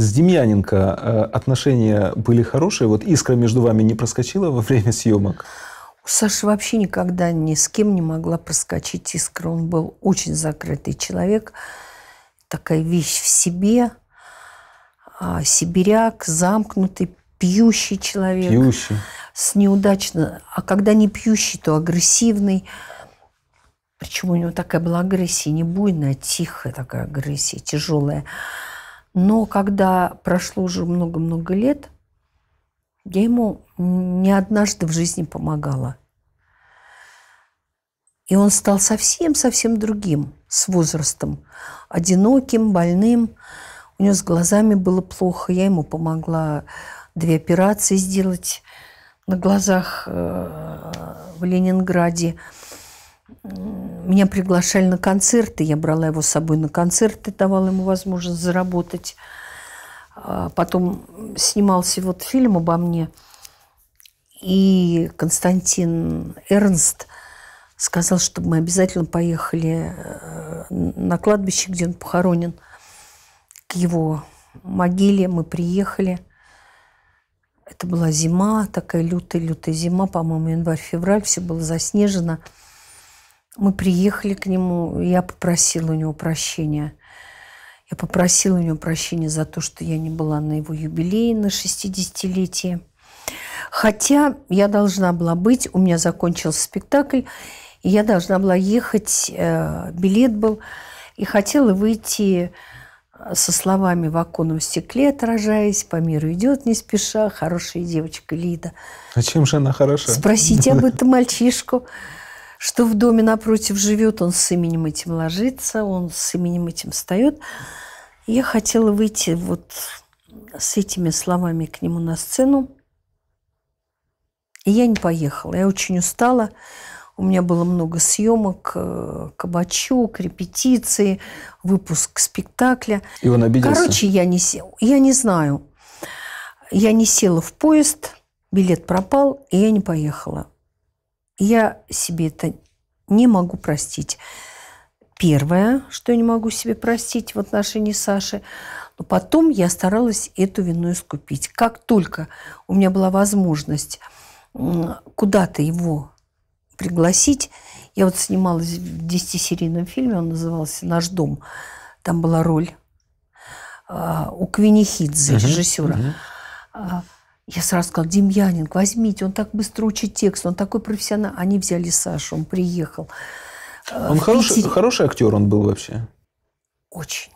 С Демьяненко э, отношения были хорошие? Вот искра между вами не проскочила во время съемок? У Саши вообще никогда ни с кем не могла проскочить искра. Он был очень закрытый человек, такая вещь в себе, а, сибиряк, замкнутый, пьющий человек. Пьющий. С неудачно. А когда не пьющий, то агрессивный. Причем у него такая была агрессия, не буйная, а тихая такая агрессия, тяжелая. Но когда прошло уже много-много лет, я ему не однажды в жизни помогала. И он стал совсем-совсем другим с возрастом. Одиноким, больным. У него с глазами было плохо. Я ему помогла две операции сделать на глазах э, в Ленинграде меня приглашали на концерты, я брала его с собой на концерты, давала ему возможность заработать. А, потом снимался вот фильм обо мне, и Константин Эрнст сказал, чтобы мы обязательно поехали э, на кладбище, где он похоронен, к его могиле. Мы приехали – это была зима, такая лютая-лютая зима, по-моему, январь-февраль, все было заснежено – мы приехали к нему, я попросила у него прощения. Я попросила у него прощения за то, что я не была на его юбилее, на 60-летие. Хотя я должна была быть, у меня закончился спектакль, и я должна была ехать, э, билет был, и хотела выйти э, со словами в оконном стекле, отражаясь, по миру идет не спеша, хорошая девочка Лида. А чем же она хороша? Спросите об этом мальчишку что в доме напротив живет, он с именем этим ложится, он с именем этим встает. Я хотела выйти вот с этими словами к нему на сцену. И я не поехала. Я очень устала. У меня было много съемок, э, кабачок, репетиции, выпуск спектакля. И он обиделся? Короче, я не, я не знаю. Я не села в поезд, билет пропал, и я не поехала. Я себе это не могу простить. Первое, что я не могу себе простить в отношении Саши, но потом я старалась эту вину искупить. Как только у меня была возможность куда-то его пригласить, я вот снималась в 10 фильме, он назывался «Наш дом», там была роль а, у Квинихидзе, режиссера. Uh-huh. Uh-huh. А, я сразу сказала, Демьяненко, возьмите, он так быстро учит текст, он такой профессионал. Они взяли Сашу, он приехал. Э, он хороший, хороший актер он был вообще? Очень.